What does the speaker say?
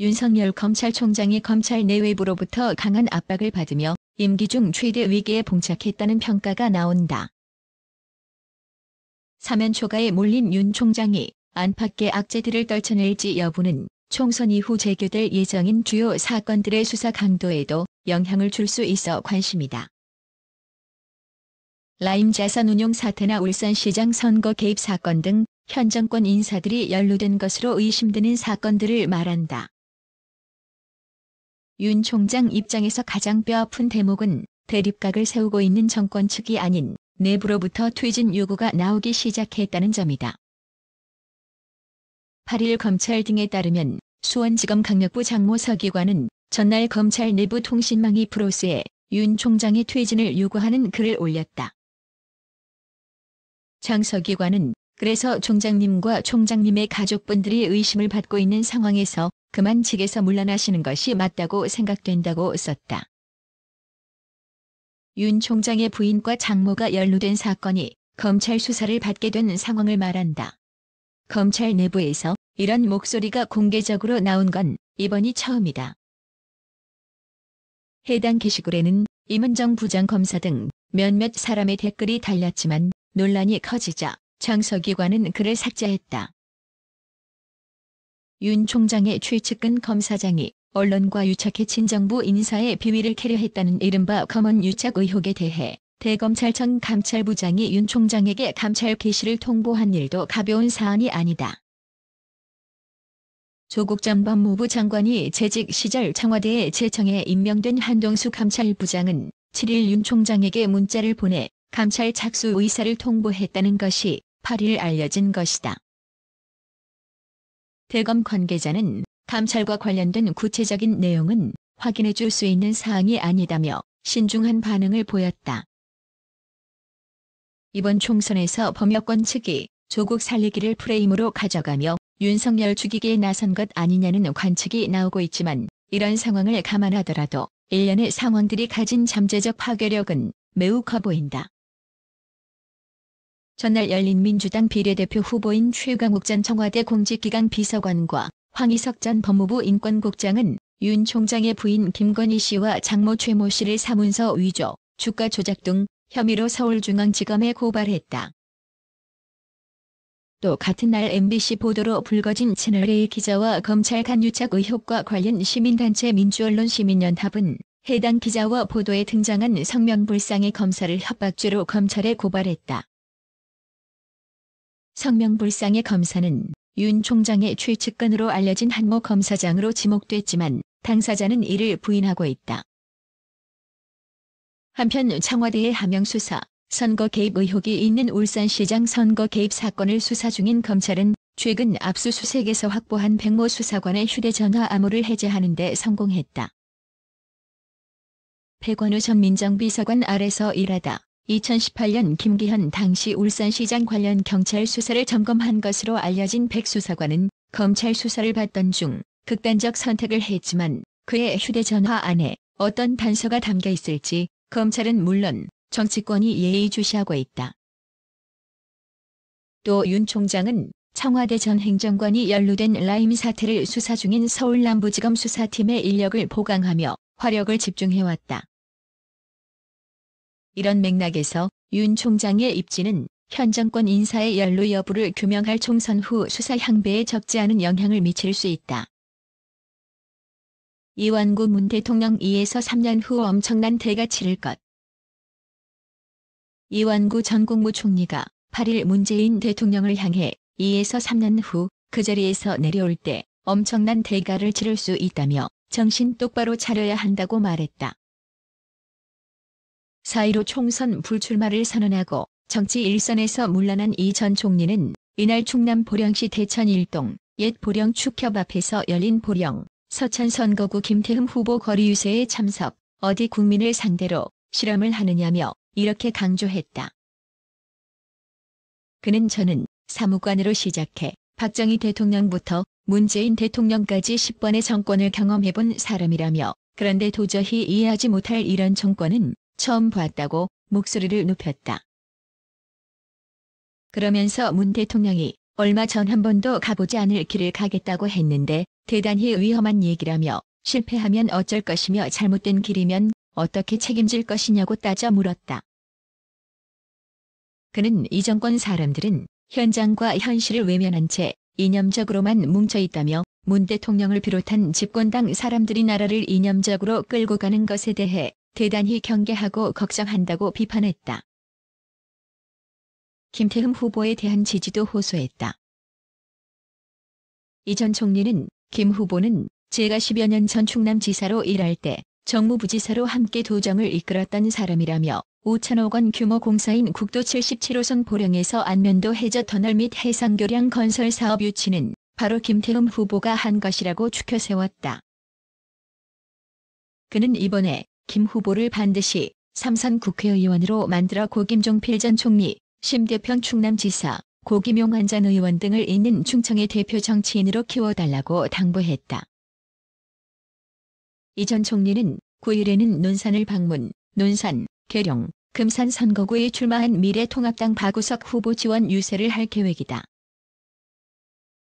윤석열 검찰총장이 검찰 내외부로부터 강한 압박을 받으며 임기 중 최대 위기에 봉착했다는 평가가 나온다. 사면 초가에 몰린 윤 총장이 안팎의 악재들을 떨쳐낼지 여부는 총선 이후 재교될 예정인 주요 사건들의 수사 강도에도 영향을 줄 수 있어 관심이다. 라임 자산 운용 사태나 울산시장 선거 개입 사건 등 현 정권 인사들이 연루된 것으로 의심되는 사건들을 말한다. 윤 총장 입장에서 가장 뼈아픈 대목은 대립각을 세우고 있는 정권 측이 아닌 내부로부터 퇴진 요구가 나오기 시작했다는 점이다. 8일 검찰 등에 따르면 수원지검 강력부 장모 서기관은 전날 검찰 내부 통신망이 프로스에 윤 총장의 퇴진을 요구하는 글을 올렸다. 장 서기관은 그래서 총장님과 총장님의 가족분들이 의심을 받고 있는 상황에서 그만 직에서 물러나시는 것이 맞다고 생각된다고 썼다. 윤 총장의 부인과 장모가 연루된 사건이 검찰 수사를 받게 된 상황을 말한다. 검찰 내부에서 이런 목소리가 공개적으로 나온 건 이번이 처음이다. 해당 게시글에는 임은정 부장검사 등 몇몇 사람의 댓글이 달렸지만 논란이 커지자 장서기관은 그를 삭제했다. 윤 총장의 최측근 검사장이 언론과 유착해 친정부 인사의 비위를 캐려했다는 이른바 검언 유착 의혹에 대해 대검찰청 감찰부장이 윤 총장에게 감찰 개시를 통보한 일도 가벼운 사안이 아니다. 조국 전 법무부 장관이 재직 시절 청와대에 재청에 임명된 한동수 감찰부장은 7일 윤 총장에게 문자를 보내 감찰 착수 의사를 통보했다는 것이 8일 알려진 것이다. 대검 관계자는 감찰과 관련된 구체적인 내용은 확인해 줄 수 있는 사항이 아니다며 신중한 반응을 보였다. 이번 총선에서 범여권 측이 조국 살리기를 프레임으로 가져가며 윤석열 죽이기에 나선 것 아니냐는 관측이 나오고 있지만 이런 상황을 감안하더라도 일련의 상황들이 가진 잠재적 파괴력은 매우 커 보인다. 전날 열린 민주당 비례대표 후보인 최강욱 전 청와대 공직기강 비서관과 황희석 전 법무부 인권국장은 윤 총장의 부인 김건희 씨와 장모 최모 씨를 사문서 위조, 주가 조작 등 혐의로 서울중앙지검에 고발했다. 또 같은 날 MBC 보도로 불거진 채널A 기자와 검찰 간 유착 의혹과 관련 시민단체 민주언론 시민연합은 해당 기자와 보도에 등장한 성명불상의 검사를 협박죄로 검찰에 고발했다. 성명불상의 검사는 윤 총장의 최측근으로 알려진 한모 검사장으로 지목됐지만 당사자는 이를 부인하고 있다. 한편 청와대의 하명 수사, 선거 개입 의혹이 있는 울산시장 선거 개입 사건을 수사 중인 검찰은 최근 압수수색에서 확보한 백모 수사관의 휴대전화 암호를 해제하는 데 성공했다. 백원우 전 민정비서관 아래서 일하다 2018년 김기현 당시 울산시장 관련 경찰 수사를 점검한 것으로 알려진 백 수사관은 검찰 수사를 받던 중 극단적 선택을 했지만 그의 휴대전화 안에 어떤 단서가 담겨 있을지 검찰은 물론 정치권이 예의주시하고 있다. 또 윤 총장은 청와대 전 행정관이 연루된 라임 사태를 수사 중인 서울남부지검 수사팀의 인력을 보강하며 화력을 집중해왔다. 이런 맥락에서 윤 총장의 입지는 현 정권 인사의 연루 여부를 규명할 총선 후 수사 향배에 적지 않은 영향을 미칠 수 있다. 이완구 문 대통령 2에서 3년 후 엄청난 대가 치를 것. 이완구 전 국무총리가 8일 문재인 대통령을 향해 2에서 3년 후 그 자리에서 내려올 때 엄청난 대가를 치를 수 있다며 정신 똑바로 차려야 한다고 말했다. 4.15 총선 불출마를 선언하고 정치 일선에서 물러난 이전 총리는 이날 충남 보령시 대천 일동 옛 보령 축협 앞에서 열린 보령 서천 선거구 김태흠 후보 거리 유세에 참석 어디 국민을 상대로 실험을 하느냐며 이렇게 강조했다. 그는 저는 사무관으로 시작해 박정희 대통령부터 문재인 대통령까지 10번의 정권을 경험해본 사람이라며 그런데 도저히 이해하지 못할 이런 정권은 처음 봤다고 목소리를 높였다. 그러면서 문 대통령이 얼마 전 한 번도 가보지 않을 길을 가겠다고 했는데 대단히 위험한 얘기라며 실패하면 어쩔 것이며 잘못된 길이면 어떻게 책임질 것이냐고 따져 물었다. 그는 이 정권 사람들은 현장과 현실을 외면한 채 이념적으로만 뭉쳐있다며 문 대통령을 비롯한 집권당 사람들이 나라를 이념적으로 끌고 가는 것에 대해 대단히 경계하고 걱정한다고 비판했다. 김태흠 후보에 대한 지지도 호소했다. 이 전 총리는 김 후보는 제가 10여 년 전 충남지사로 일할 때 정무부지사로 함께 도정을 이끌었던 사람이라며 5천억 원 규모 공사인 국도 77호선 보령에서 안면도 해저 터널 및 해상교량 건설 사업 유치는 바로 김태흠 후보가 한 것이라고 추켜 세웠다. 그는 이번에 김 후보를 반드시 삼선 국회의원으로 만들어 고김종필 전 총리, 심대평 충남지사, 고김용 한전 의원 등을 있는 충청의 대표 정치인으로 키워달라고 당부했다. 이전 총리는 9일에는 논산을 방문, 논산, 계룡, 금산 선거구에 출마한 미래통합당 박우석 후보 지원 유세를 할 계획이다.